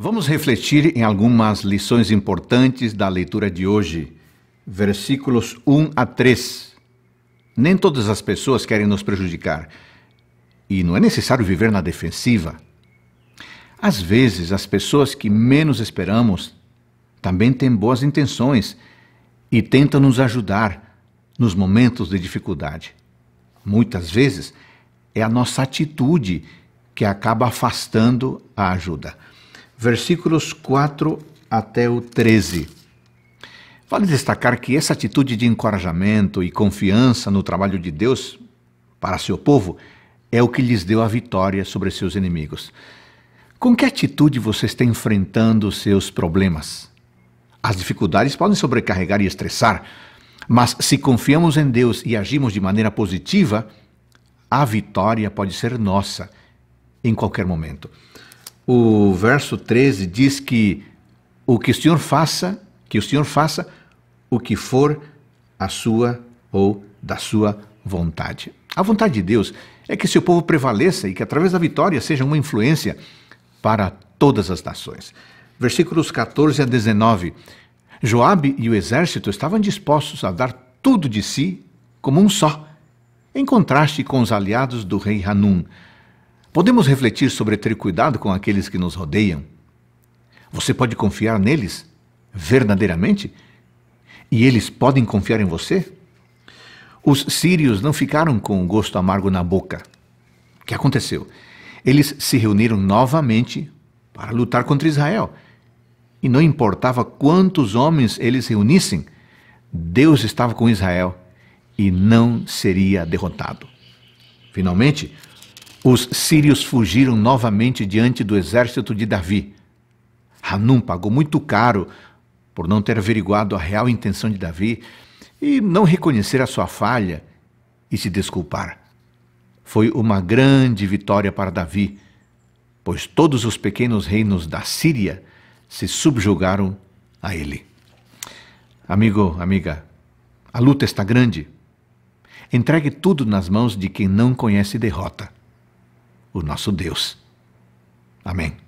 Vamos refletir em algumas lições importantes da leitura de hoje, versículos 1 a 3. Nem todas as pessoas querem nos prejudicar e não é necessário viver na defensiva. Às vezes, as pessoas que menos esperamos também têm boas intenções e tentam nos ajudar nos momentos de dificuldade. Muitas vezes, é a nossa atitude que acaba afastando a ajuda versículos 4 até o 13. Vale destacar que essa atitude de encorajamento e confiança no trabalho de Deus para seu povo é o que lhes deu a vitória sobre seus inimigos. Com que atitude você está enfrentando seus problemas? As dificuldades podem sobrecarregar e estressar, mas se confiamos em Deus e agimos de maneira positiva, a vitória pode ser nossa em qualquer momento o verso 13 diz que o que o Senhor faça, que o Senhor faça o que for a sua ou da sua vontade. A vontade de Deus é que seu povo prevaleça e que através da vitória seja uma influência para todas as nações. Versículos 14 a 19. Joabe e o exército estavam dispostos a dar tudo de si como um só, em contraste com os aliados do rei Hanum. Podemos refletir sobre ter cuidado com aqueles que nos rodeiam? Você pode confiar neles verdadeiramente? E eles podem confiar em você? Os sírios não ficaram com o gosto amargo na boca. O que aconteceu? Eles se reuniram novamente para lutar contra Israel. E não importava quantos homens eles reunissem, Deus estava com Israel e não seria derrotado. Finalmente, os sírios fugiram novamente diante do exército de Davi. Hanum pagou muito caro por não ter averiguado a real intenção de Davi e não reconhecer a sua falha e se desculpar. Foi uma grande vitória para Davi, pois todos os pequenos reinos da Síria se subjugaram a ele. Amigo, amiga, a luta está grande. Entregue tudo nas mãos de quem não conhece derrota o nosso Deus. Amém.